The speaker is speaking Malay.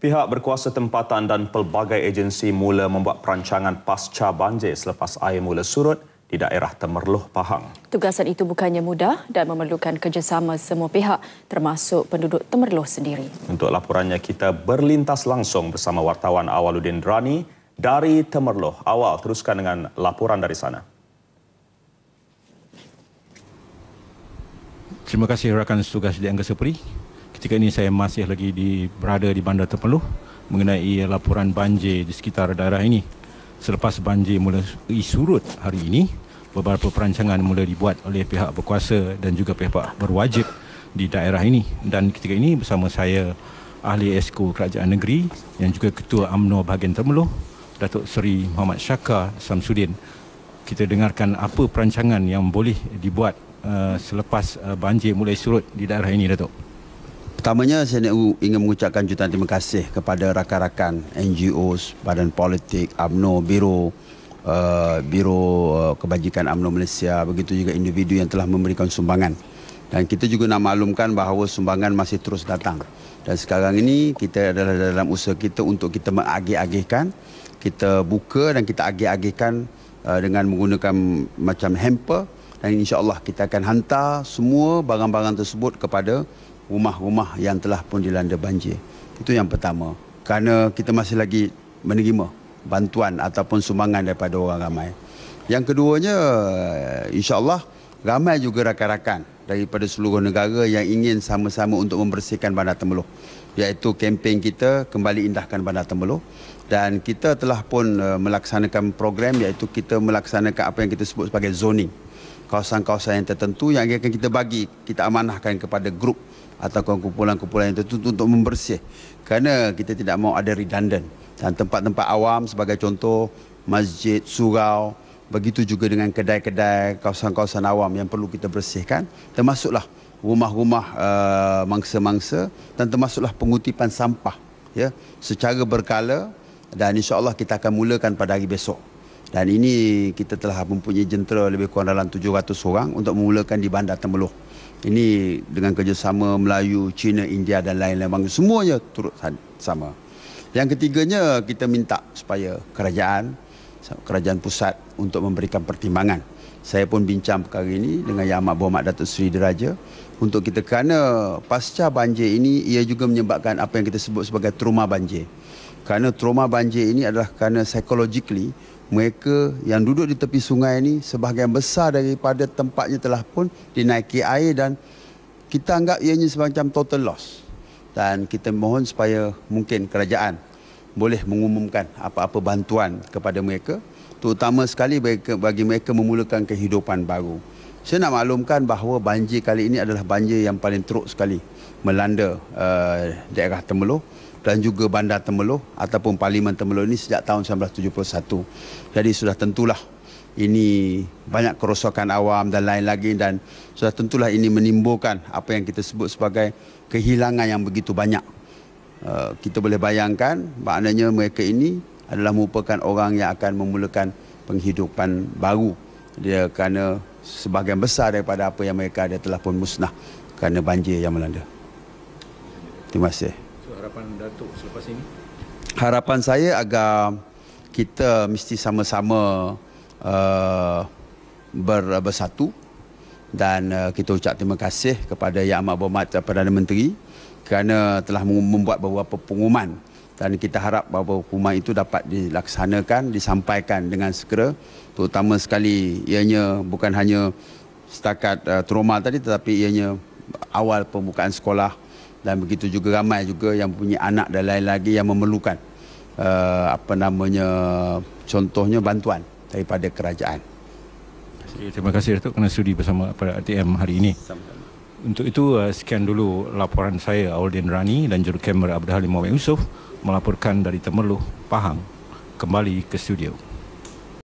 Pihak berkuasa tempatan dan pelbagai agensi mula membuat perancangan pasca banjir selepas air mula surut di daerah Temerloh, Pahang. Tugasan itu bukannya mudah dan memerlukan kerjasama semua pihak termasuk penduduk Temerloh sendiri. Untuk laporannya kita berlintas langsung bersama wartawan Awaludin Drani dari Temerloh. Awal teruskan dengan laporan dari sana. Terima kasih rakan tugas di Angkasa Perih. Ketika ini saya masih lagi di berada di Bandar Terpeluh mengenai laporan banjir di sekitar daerah ini. Selepas banjir mula surut hari ini, beberapa perancangan mula dibuat oleh pihak berkuasa dan juga pihak berwajib di daerah ini. Dan ketika ini bersama saya ahli esko kerajaan negeri yang juga ketua AMNO bahagian Terpeluh Datuk Seri Muhammad Syaka Samsudin. Kita dengarkan apa perancangan yang boleh dibuat uh, selepas uh, banjir mulai surut di daerah ini, Datuk. Pertamanya saya ingin mengucapkan jutaan terima kasih kepada rakan-rakan NGO, badan politik, UMNO, Biro Uh, Biro uh, Kebajikan UMNO Malaysia begitu juga individu yang telah memberikan sumbangan dan kita juga nak maklumkan bahawa sumbangan masih terus datang dan sekarang ini kita adalah dalam usaha kita untuk kita mengagih-agihkan kita buka dan kita agih-agihkan uh, dengan menggunakan macam hamper dan insya Allah kita akan hantar semua barang-barang tersebut kepada rumah-rumah yang telah pun dilanda banjir. Itu yang pertama. Kerana kita masih lagi menerima bantuan ataupun sumbangan daripada orang ramai. Yang keduanya insya Allah ramai juga rakan-rakan daripada seluruh negara yang ingin sama-sama untuk membersihkan Bandar Temeloh iaitu kempen kita kembali indahkan Bandar Temeloh dan kita telah pun eh, melaksanakan program iaitu kita melaksanakan apa yang kita sebut sebagai zoning kawasan-kawasan yang tertentu yang akan kita bagi kita amanahkan kepada grup atau kumpulan-kumpulan yang tertentu untuk membersih kerana kita tidak mahu ada redundant dan tempat-tempat awam sebagai contoh masjid, surau, begitu juga dengan kedai-kedai kawasan-kawasan awam yang perlu kita bersihkan termasuklah rumah-rumah uh, mangsa-mangsa dan termasuklah pengutipan sampah ya secara berkala dan insya-Allah kita akan mulakan pada hari besok dan ini kita telah mempunyai jentera lebih kurang dalam 700 orang untuk memulakan di Bandar Temeluh. Ini dengan kerjasama Melayu, Cina, India dan lain-lain bangsa semuanya turut sama. Yang ketiganya kita minta supaya kerajaan kerajaan pusat untuk memberikan pertimbangan. Saya pun bincang perkara ini dengan Yang Amat Berhormat Datuk Seri Diraja untuk kita kerana pasca banjir ini ia juga menyebabkan apa yang kita sebut sebagai trauma banjir. Kerana trauma banjir ini adalah kerana psychologically mereka yang duduk di tepi sungai ini sebahagian besar daripada tempatnya telah pun dinaiki air dan kita anggap ianya semacam total loss. Dan kita mohon supaya mungkin kerajaan boleh mengumumkan apa-apa bantuan kepada mereka terutama sekali bagi mereka memulakan kehidupan baru. Saya nak maklumkan bahawa banjir kali ini adalah banjir yang paling teruk sekali melanda uh, daerah Temeloh dan juga bandar Temeloh ataupun Parlimen Temeloh ini sejak tahun 1971. Jadi sudah tentulah ini banyak kerosakan awam dan lain lagi dan sudah tentulah ini menimbulkan apa yang kita sebut sebagai kehilangan yang begitu banyak Eh, kita boleh bayangkan maknanya mereka ini adalah merupakan orang yang akan memulakan penghidupan baru dia kerana sebahagian besar daripada apa yang mereka ada telah pun musnah kerana banjir yang melanda. Terima kasih. So, harapan Datuk selepas ini? Harapan saya agar kita mesti sama-sama uh, bersatu dan uh, kita ucap terima kasih kepada Yang Amat Berhormat Perdana Menteri kerana telah membuat beberapa pengumuman dan kita harap bahawa pengumuman itu dapat dilaksanakan, disampaikan dengan segera terutama sekali ianya bukan hanya setakat uh, trauma tadi tetapi ianya awal pembukaan sekolah dan begitu juga ramai juga yang punya anak dan lain lagi yang memerlukan uh, apa namanya contohnya bantuan daripada kerajaan. Okay, terima kasih Datuk kerana sudi bersama pada ATM hari ini. Untuk itu eh, sekian dulu laporan saya Aulden Rani dan jurukamera Abdul Halim Muhammad Yusof melaporkan dari Temerloh, Pahang kembali ke studio.